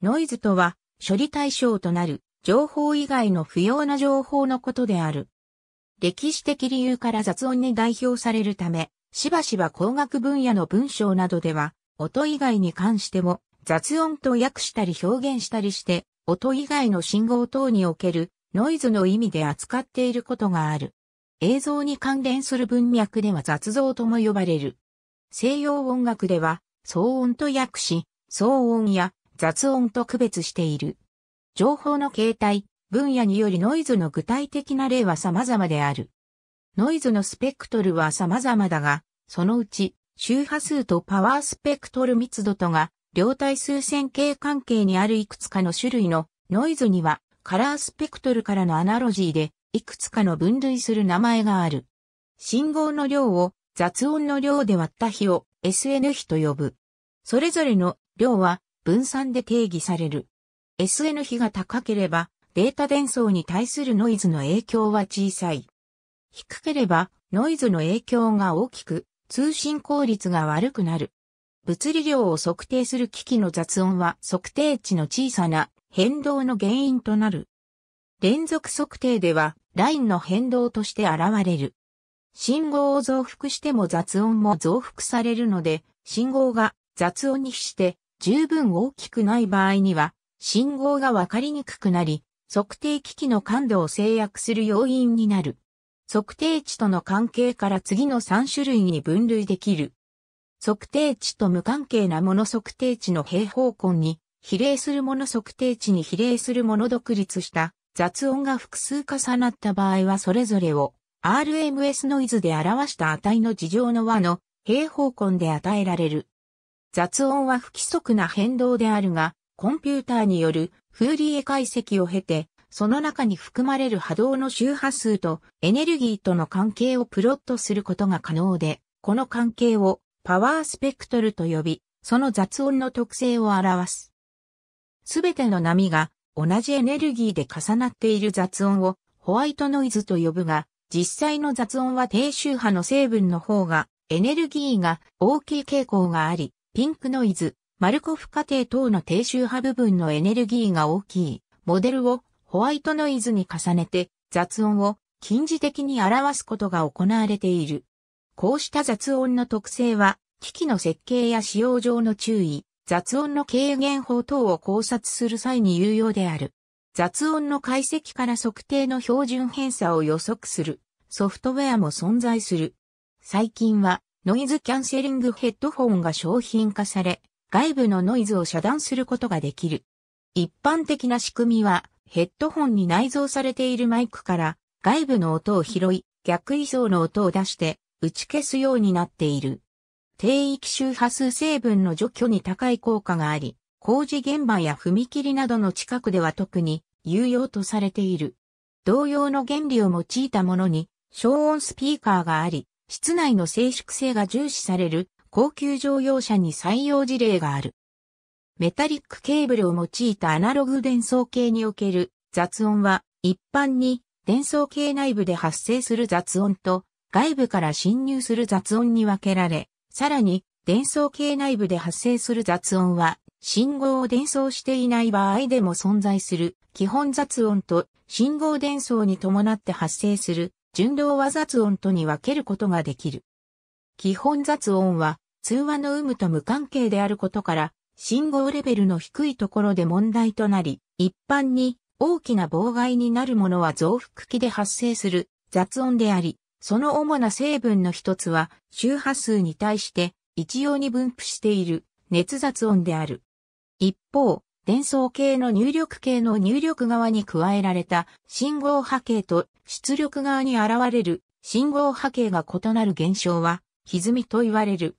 ノイズとは、処理対象となる情報以外の不要な情報のことである。歴史的理由から雑音に代表されるため、しばしば工学分野の文章などでは、音以外に関しても雑音と訳したり表現したりして、音以外の信号等におけるノイズの意味で扱っていることがある。映像に関連する文脈では雑像とも呼ばれる。西洋音楽では、騒音と訳し、騒音や雑音と区別している。情報の形態、分野によりノイズの具体的な例は様々である。ノイズのスペクトルは様々だが、そのうち周波数とパワースペクトル密度とが両対数線形関係にあるいくつかの種類のノイズにはカラースペクトルからのアナロジーでいくつかの分類する名前がある。信号の量を雑音の量で割った比を SN 比と呼ぶ。それぞれの量は分散で定義される。SN 比が高ければ、データ伝送に対するノイズの影響は小さい。低ければ、ノイズの影響が大きく、通信効率が悪くなる。物理量を測定する機器の雑音は測定値の小さな変動の原因となる。連続測定では、ラインの変動として現れる。信号を増幅しても雑音も増幅されるので、信号が雑音に比して十分大きくない場合には、信号がわかりにくくなり、測定機器の感度を制約する要因になる。測定値との関係から次の3種類に分類できる。測定値と無関係なもの測定値の平方根に、比例するもの測定値に比例するもの独立した雑音が複数重なった場合はそれぞれを RMS ノイズで表した値の事情の和の平方根で与えられる。雑音は不規則な変動であるが、コンピューターによるフーリエ解析を経て、その中に含まれる波動の周波数とエネルギーとの関係をプロットすることが可能で、この関係をパワースペクトルと呼び、その雑音の特性を表す。すべての波が同じエネルギーで重なっている雑音をホワイトノイズと呼ぶが、実際の雑音は低周波の成分の方がエネルギーが大きい傾向があり、ピンクノイズ、マルコフ過程等の低周波部分のエネルギーが大きいモデルをホワイトノイズに重ねて雑音を近似的に表すことが行われている。こうした雑音の特性は機器の設計や使用上の注意、雑音の軽減法等を考察する際に有用である。雑音の解析から測定の標準偏差を予測するソフトウェアも存在する。最近はノイズキャンセリングヘッドホンが商品化され、外部のノイズを遮断することができる。一般的な仕組みは、ヘッドホンに内蔵されているマイクから外部の音を拾い、逆位相の音を出して打ち消すようになっている。低域周波数成分の除去に高い効果があり、工事現場や踏切などの近くでは特に有用とされている。同様の原理を用いたものに、消音スピーカーがあり、室内の静粛性が重視される高級乗用車に採用事例がある。メタリックケーブルを用いたアナログ伝送系における雑音は一般に伝送系内部で発生する雑音と外部から侵入する雑音に分けられ、さらに伝送系内部で発生する雑音は信号を伝送していない場合でも存在する基本雑音と信号伝送に伴って発生する順動は雑音とに分けることができる。基本雑音は通話の有無と無関係であることから、信号レベルの低いところで問題となり、一般に大きな妨害になるものは増幅器で発生する雑音であり、その主な成分の一つは周波数に対して一様に分布している熱雑音である。一方、伝送系の入力系の入力側に加えられた信号波形と出力側に現れる信号波形が異なる現象は歪みと言われる。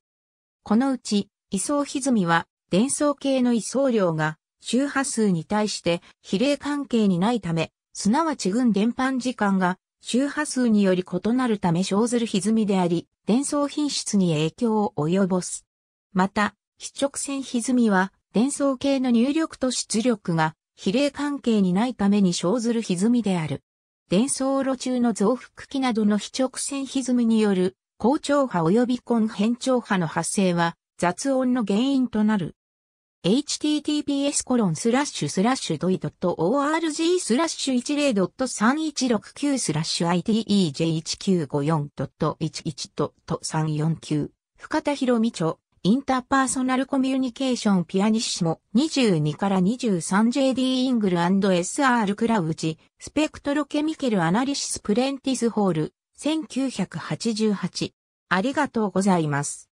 このうち位相歪みは伝送系の位相量が周波数に対して比例関係にないため、すなわち群伝播時間が周波数により異なるため生ずる歪みであり、伝送品質に影響を及ぼす。また、非直線歪みは伝送系の入力と出力が比例関係にないために生ずる歪みである。伝送路中の増幅器などの非直線歪みによる高調波及び根変調波の発生は雑音の原因となる。https コロンスラッシュスラッシュドイドット org スラッシュ1 0 3 1 6 9スラッシュ itej1954.11.349 深田博美著インターパーソナルコミュニケーションピアニッシモ 22-23JD イングル &SR クラウチスペクトロケミケルアナリシスプレンティスホール1988ありがとうございます。